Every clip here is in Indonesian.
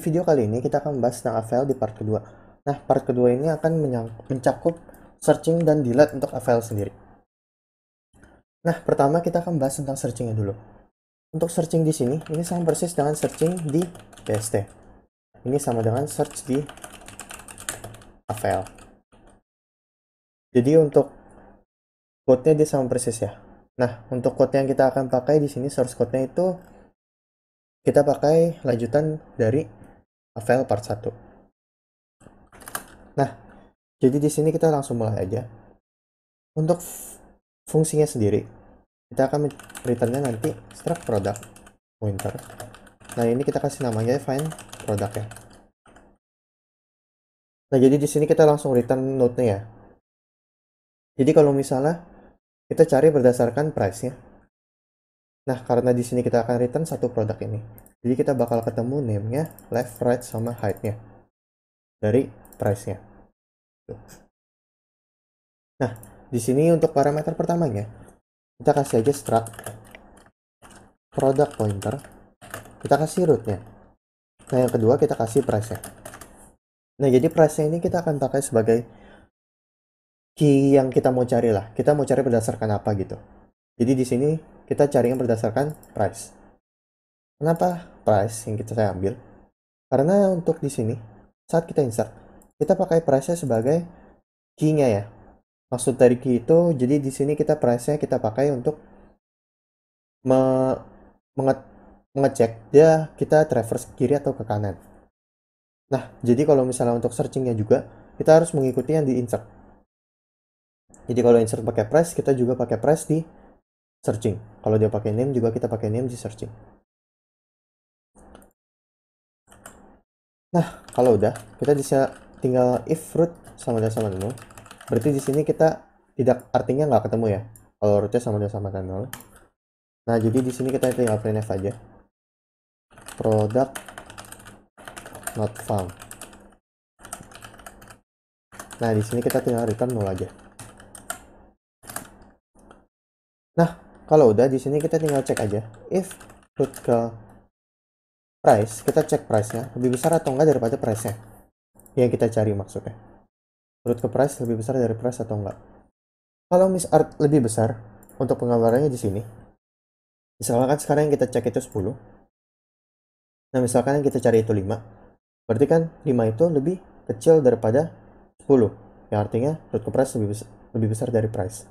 video kali ini kita akan membahas tentang AVL di part kedua. Nah, part kedua ini akan mencakup searching dan delete untuk AVL sendiri. Nah, pertama kita akan bahas tentang searchingnya dulu. Untuk searching di sini, ini sama persis dengan searching di PST. Ini sama dengan search di AVL. Jadi untuk code-nya dia sama persis ya. Nah, untuk code yang kita akan pakai di sini source code-nya itu kita pakai lanjutan dari Novel part 1. Nah, jadi di sini kita langsung mulai aja. Untuk fungsinya sendiri, kita akan returnnya nanti struct product pointer. Nah, ini kita kasih namanya find product ya. Nah, jadi di sini kita langsung return node-nya ya. Jadi kalau misalnya kita cari berdasarkan price-nya. Nah, karena di sini kita akan return satu produk ini. Jadi kita bakal ketemu name-nya, left, right, sama height-nya. Dari price-nya. Nah, di sini untuk parameter pertamanya, kita kasih aja struct product pointer. Kita kasih root-nya. Nah, yang kedua kita kasih price-nya. Nah, jadi price-nya ini kita akan pakai sebagai key yang kita mau cari lah. Kita mau cari berdasarkan apa gitu. Jadi di sini kita cari yang berdasarkan price. Kenapa price yang kita saya ambil? Karena untuk di sini, saat kita insert, kita pakai price-nya sebagai key-nya ya. Maksud dari key itu, jadi di sini kita price-nya kita pakai untuk me menge mengecek dia kita traverse kiri atau ke kanan. Nah, jadi kalau misalnya untuk searching-nya juga, kita harus mengikuti yang di insert. Jadi kalau insert pakai price, kita juga pakai price di searching. Kalau dia pakai name, juga kita pakai name di searching. Nah, kalau udah, kita bisa tinggal if root sama dengan sama dengan 0. Berarti di sini kita tidak artinya nggak ketemu ya. Kalau rootnya sama dengan sama dengan 0. Nah, jadi di sini kita tinggal print F aja. Product not found. Nah, di sini kita tinggal return 0 aja. Nah, kalau udah di sini kita tinggal cek aja if root ke price kita cek price nya lebih besar atau enggak daripada price nya yang kita cari maksudnya menurut ke price lebih besar dari price atau enggak kalau miss art lebih besar untuk penggambarannya di sini misalkan sekarang yang kita cek itu 10 nah misalkan yang kita cari itu 5 berarti kan 5 itu lebih kecil daripada 10 yang artinya root ke price lebih besar, lebih besar dari price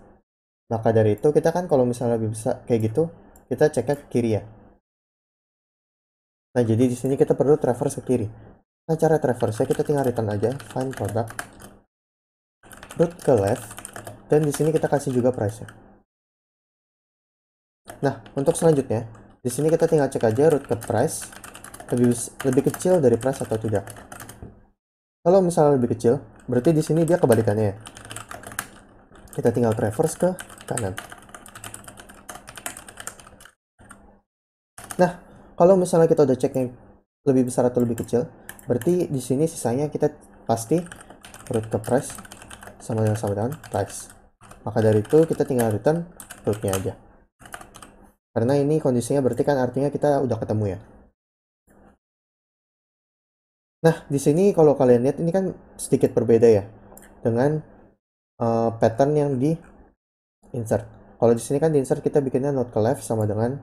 maka dari itu kita kan kalau misalnya lebih besar kayak gitu kita cek ke kiri ya Nah, jadi di sini kita perlu traverse ke kiri. Nah, cara traverse kita tinggal return aja find product root ke left dan di sini kita kasih juga price. -nya. Nah, untuk selanjutnya, di sini kita tinggal cek aja root ke price lebih lebih kecil dari price atau tidak. Kalau misalnya lebih kecil, berarti di sini dia kebalikannya ya. Kita tinggal traverse ke kanan. Nah, kalau misalnya kita udah ceknya lebih besar atau lebih kecil berarti di sini sisanya kita pasti root ke press sama dengan sama dengan price maka dari itu kita tinggal return rootnya aja karena ini kondisinya berarti kan artinya kita udah ketemu ya nah di sini kalau kalian lihat ini kan sedikit berbeda ya dengan uh, pattern yang di insert kalau di sini kan di insert kita bikinnya not ke left sama dengan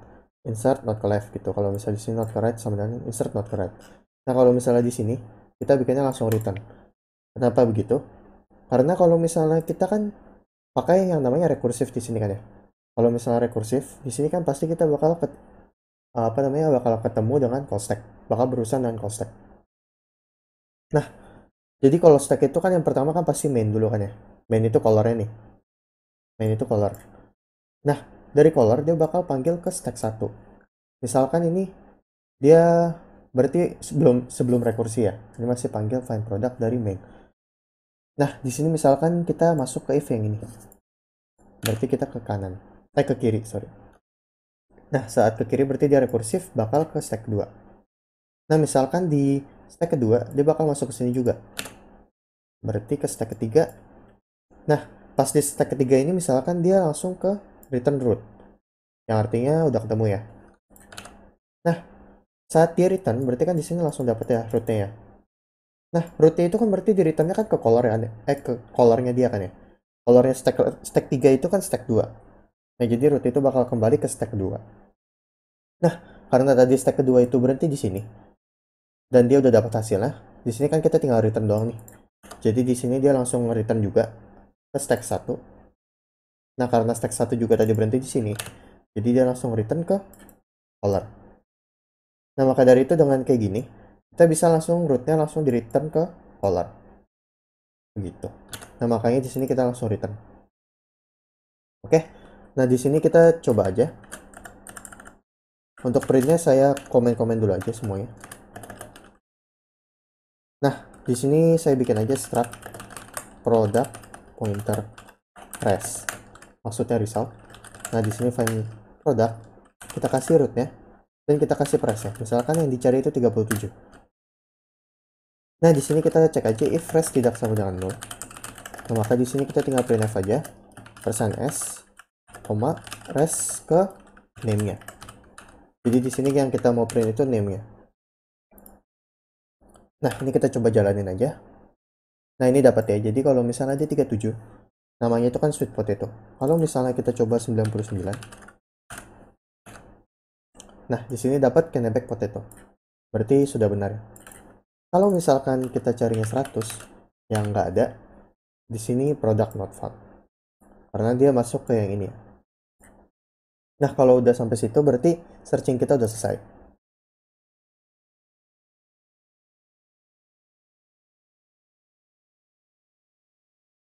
insert not ke left gitu kalau misalnya di sini not ke right sama dengan insert not ke right nah kalau misalnya di sini kita bikinnya langsung return kenapa begitu karena kalau misalnya kita kan pakai yang namanya recursive di sini kan ya kalau misalnya recursive di sini kan pasti kita bakal ke, apa namanya bakal ketemu dengan call stack bakal berurusan dengan call stack nah jadi kalau stack itu kan yang pertama kan pasti main dulu kan ya main itu colornya nih main itu color nah dari color dia bakal panggil ke stack 1 misalkan ini dia berarti sebelum sebelum rekursi ya ini masih panggil find product dari main nah di sini misalkan kita masuk ke if yang ini berarti kita ke kanan eh ke kiri sorry nah saat ke kiri berarti dia rekursif bakal ke stack 2 nah misalkan di stack kedua dia bakal masuk ke sini juga berarti ke stack ketiga nah pas di stack ketiga ini misalkan dia langsung ke return root yang artinya udah ketemu ya Nah, saat dia return, berarti kan di sini langsung dapat ya rootnya ya. Nah, rootnya itu kan berarti di returnnya kan ke color ya, eh ke colornya dia kan ya. Colornya stack, stack 3 itu kan stack 2. Nah, jadi root itu bakal kembali ke stack 2. Nah, karena tadi stack kedua itu berhenti di sini. Dan dia udah dapat hasilnya. Di sini kan kita tinggal return doang nih. Jadi di sini dia langsung return juga ke stack 1. Nah, karena stack 1 juga tadi berhenti di sini. Jadi dia langsung return ke color. Nah maka dari itu dengan kayak gini kita bisa langsung rootnya langsung di return ke color gitu. Nah makanya di sini kita langsung return. Oke. Nah di sini kita coba aja. Untuk printnya saya komen-komen dulu aja semuanya. Nah di sini saya bikin aja struct product pointer res maksudnya result nah di sini find product kita kasih rootnya dan kita kasih price ya misalkan yang dicari itu 37 nah di sini kita cek aja if price tidak sama dengan 0 nah, maka di sini kita tinggal printf aja persen s koma res ke nya jadi di sini yang kita mau print itu name nya nah ini kita coba jalanin aja nah ini dapat ya jadi kalau misalnya dia 37 namanya itu kan sweet potato kalau misalnya kita coba 99 Nah, di sini dapat kenebek Potato. Berarti sudah benar. Kalau misalkan kita carinya 100, yang nggak ada, di sini product not found. Karena dia masuk ke yang ini Nah, kalau udah sampai situ berarti searching kita udah selesai.